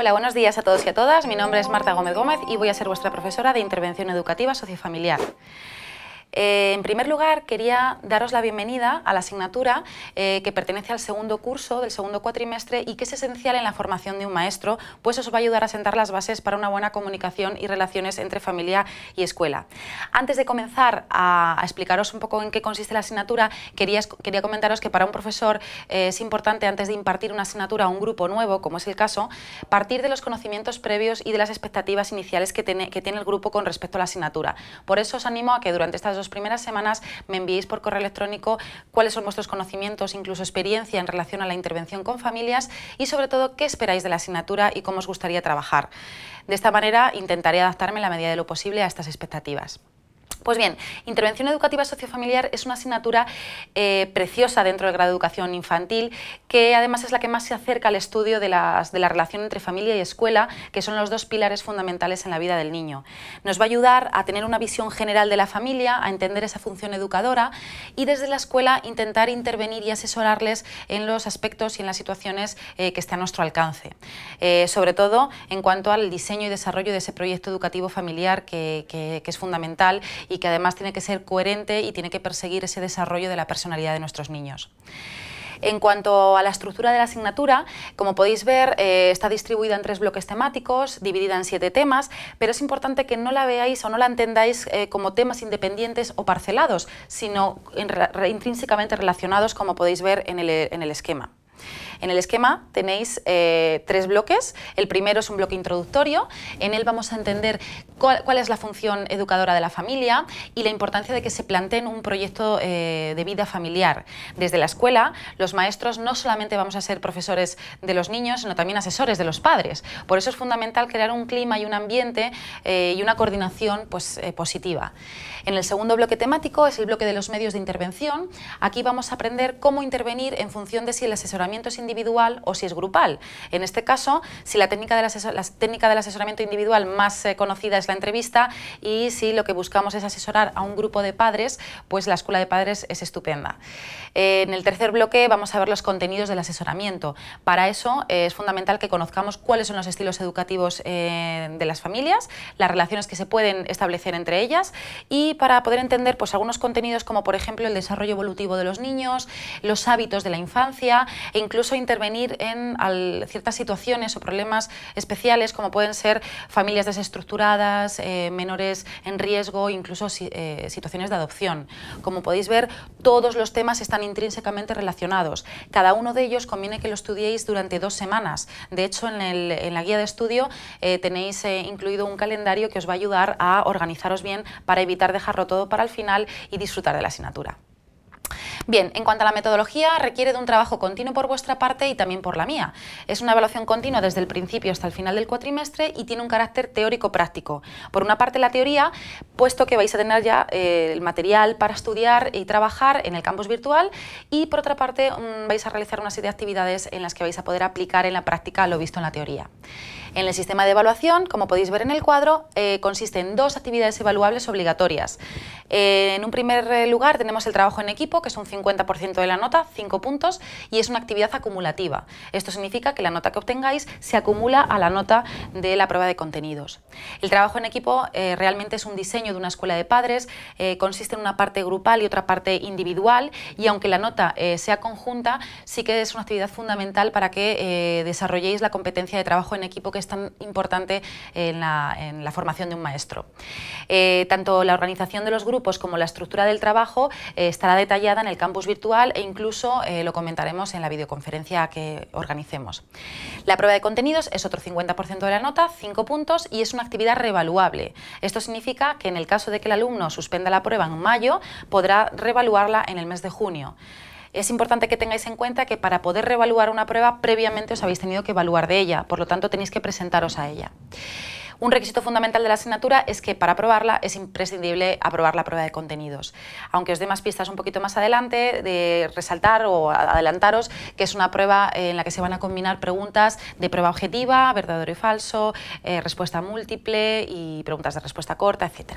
Hola, buenos días a todos y a todas. Mi nombre es Marta Gómez Gómez y voy a ser vuestra profesora de Intervención Educativa Sociofamiliar. Eh, en primer lugar, quería daros la bienvenida a la asignatura eh, que pertenece al segundo curso del segundo cuatrimestre y que es esencial en la formación de un maestro, pues os va a ayudar a sentar las bases para una buena comunicación y relaciones entre familia y escuela. Antes de comenzar a, explicaros un poco en qué consiste la asignatura, quería, quería comentaros que para un profesor eh, es importante, antes de impartir una asignatura a un grupo nuevo, como es el caso, partir de los conocimientos previos y de las expectativas iniciales que tiene, que tiene el grupo con respecto a la asignatura. Por eso os animo a que durante estas dos primeras semanas me enviéis por correo electrónico cuáles son vuestros conocimientos, incluso experiencia en relación a la intervención con familias y sobre todo qué esperáis de la asignatura y cómo os gustaría trabajar. De esta manera intentaré adaptarme en la medida de lo posible a estas expectativas. Pues bien, intervención educativa sociofamiliar es una asignatura eh, preciosa dentro del grado de educación infantil, que además es la que más se acerca al estudio de, la relación entre familia y escuela, que son los dos pilares fundamentales en la vida del niño. Nos va a ayudar a tener una visión general de la familia, a entender esa función educadora y desde la escuela intentar intervenir y asesorarles en los aspectos y en las situaciones eh, que esté a nuestro alcance. Eh, sobre todo en cuanto al diseño y desarrollo de ese proyecto educativo familiar que es fundamental y que además tiene que ser coherente y tiene que perseguir ese desarrollo de la personalidad de nuestros niños. En cuanto a la estructura de la asignatura, como podéis ver, eh, está distribuida en tres bloques temáticos, dividida en siete temas, pero es importante que no la veáis o no la entendáis eh, como temas independientes o parcelados, sino intrínsecamente relacionados, como podéis ver en el esquema. En el esquema tenéis eh, tres bloques. El primero es un bloque introductorio. En él vamos a entender cuál, es la función educadora de la familia y la importancia de que se planteen un proyecto eh, de vida familiar. Desde la escuela, los maestros no solamente vamos a ser profesores de los niños, sino también asesores de los padres. Por eso es fundamental crear un clima y un ambiente eh, y una coordinación pues, positiva. En el segundo bloque temático es el bloque de los medios de intervención. Aquí vamos a aprender cómo intervenir en función de si el asesoramiento es individual o si es grupal. En este caso, si la técnica del, técnica del asesoramiento individual más eh, conocida es la entrevista y si lo que buscamos es asesorar a un grupo de padres, pues la escuela de padres es estupenda. Eh, en el tercer bloque vamos a ver los contenidos del asesoramiento. Para eso eh, es fundamental que conozcamos cuáles son los estilos educativos de las familias, las relaciones que se pueden establecer entre ellas y para poder entender pues, algunos contenidos como por ejemplo el desarrollo evolutivo de los niños, los hábitos de la infancia e incluso intervenir en ciertas situaciones o problemas especiales, como pueden ser familias desestructuradas, eh, menores en riesgo, incluso eh, situaciones de adopción. Como podéis ver, todos los temas están intrínsecamente relacionados. Cada uno de ellos conviene que lo estudiéis durante dos semanas. De hecho, en, la guía de estudio eh, tenéis incluido un calendario que os va a ayudar a organizaros bien para evitar dejarlo todo para el final y disfrutar de la asignatura. Bien, en cuanto a la metodología, requiere de un trabajo continuo por vuestra parte y también por la mía. Es una evaluación continua desde el principio hasta el final del cuatrimestre y tiene un carácter teórico-práctico. Por una parte la teoría, puesto que vais a tener ya eh, el material para estudiar y trabajar en el campus virtual y por otra parte mm, vais a realizar una serie de actividades en las que vais a poder aplicar en la práctica lo visto en la teoría. En el sistema de evaluación, como podéis ver en el cuadro, eh, consiste en dos actividades evaluables obligatorias. Eh, en un primer eh, lugar tenemos el trabajo en equipo, que es un 50% de la nota, 5 puntos, y es una actividad acumulativa. Esto significa que la nota que obtengáis se acumula a la nota de la prueba de contenidos. El trabajo en equipo eh, realmente es un diseño de una escuela de padres, consiste en una parte grupal y otra parte individual, y aunque la nota sea conjunta, sí que es una actividad fundamental para que desarrolléis la competencia de trabajo en equipo que es tan importante en la, formación de un maestro. Eh, tanto la organización de los grupos como la estructura del trabajo eh, estará detallada en el campus virtual e incluso eh, lo comentaremos en la videoconferencia que organicemos. La prueba de contenidos es otro 50% de la nota, 5 puntos, y es una actividad revaluable. Esto significa que en el caso de que el alumno suspenda la prueba en mayo, podrá revaluarla en el mes de junio es importante que tengáis en cuenta que para poder reevaluar una prueba previamente os habéis tenido que evaluar de ella, por lo tanto tenéis que presentaros a ella. Un requisito fundamental de la asignatura es que para aprobarla es imprescindible aprobar la prueba de contenidos. Aunque os dé más pistas un poquito más adelante, de resaltar o adelantaros que es una prueba en la que se van a combinar preguntas de prueba objetiva, verdadero y falso, eh, respuesta múltiple y preguntas de respuesta corta, etc.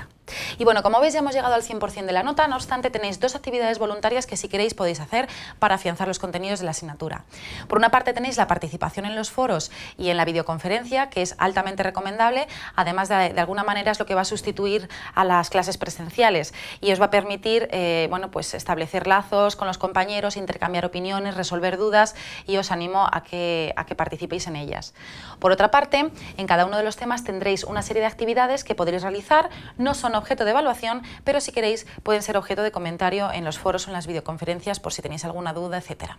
Y bueno, como veis ya hemos llegado al 100% de la nota, no obstante tenéis dos actividades voluntarias que si queréis podéis hacer para afianzar los contenidos de la asignatura. Por una parte tenéis la participación en los foros y en la videoconferencia, que es altamente recomendable, además de, alguna manera es lo que va a sustituir a las clases presenciales y os va a permitir eh, bueno, pues establecer lazos con los compañeros, intercambiar opiniones, resolver dudas y os animo a que, a que participéis en ellas. Por otra parte, en cada uno de los temas tendréis una serie de actividades que podréis realizar, no son objeto de evaluación, pero si queréis pueden ser objeto de comentario en los foros o en las videoconferencias por si tenéis alguna duda, etcétera.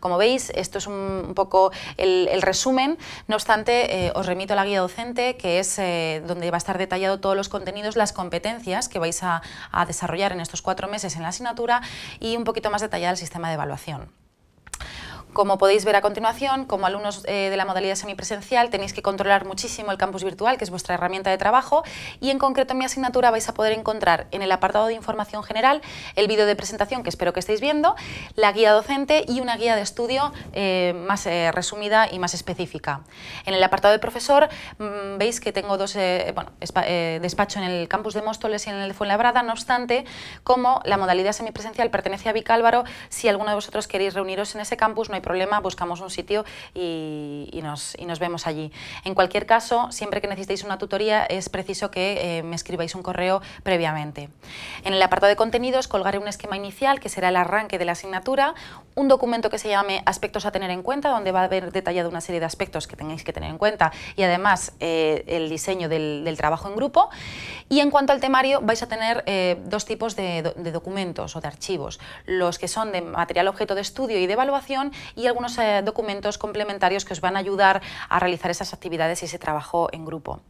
Como veis, esto es un, poco el, resumen, no obstante, eh, os remito a la guía docente que es eh, donde va a estar detallado todos los contenidos, las competencias que vais a, desarrollar en estos cuatro meses en la asignatura y un poquito más detallado el sistema de evaluación. Como podéis ver a continuación, como alumnos eh, de la modalidad semipresencial tenéis que controlar muchísimo el campus virtual, que es vuestra herramienta de trabajo, y en concreto en mi asignatura vais a poder encontrar en el apartado de información general el vídeo de presentación que espero que estéis viendo, la guía docente y una guía de estudio eh, más eh, resumida y más específica. En el apartado de profesor mm, veis que tengo dos bueno, despacho en el campus de Móstoles y en el de Fuenlabrada, no obstante, como la modalidad semipresencial pertenece a Vicálvaro, si alguno de vosotros queréis reuniros en ese campus no hay problema, buscamos un sitio y, nos, vemos allí. En cualquier caso, siempre que necesitéis una tutoría es preciso que eh, me escribáis un correo previamente. En el apartado de contenidos colgaré un esquema inicial que será el arranque de la asignatura, un documento que se llame aspectos a tener en cuenta, donde va a haber detallado una serie de aspectos que tengáis que tener en cuenta y además eh, el diseño del, trabajo en grupo. Y en cuanto al temario, vais a tener eh, dos tipos de documentos o de archivos, los que son de material objeto de estudio y de evaluación y algunos eh, documentos complementarios que os van a ayudar a realizar esas actividades y ese trabajo en grupo.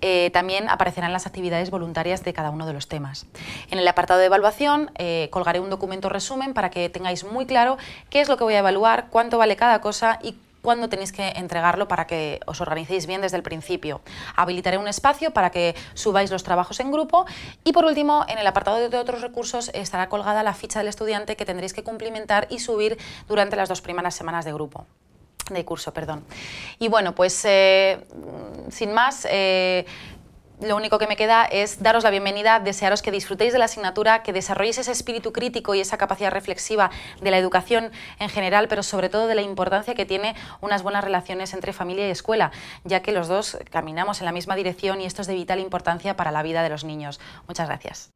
Eh, también aparecerán las actividades voluntarias de cada uno de los temas. En el apartado de evaluación eh, colgaré un documento resumen para que tengáis muy claro qué es lo que voy a evaluar, cuánto vale cada cosa y cuándo tenéis que entregarlo para que os organicéis bien desde el principio. Habilitaré un espacio para que subáis los trabajos en grupo y por último, en el apartado de otros recursos estará colgada la ficha del estudiante que tendréis que cumplimentar y subir durante las dos primeras semanas de grupo de curso, perdón. Y bueno, pues eh, sin más, eh, lo único que me queda es daros la bienvenida, desearos que disfrutéis de la asignatura, que desarrolléis ese espíritu crítico y esa capacidad reflexiva de la educación en general, pero sobre todo de la importancia que tiene unas buenas relaciones entre familia y escuela, ya que los dos caminamos en la misma dirección y esto es de vital importancia para la vida de los niños. Muchas gracias.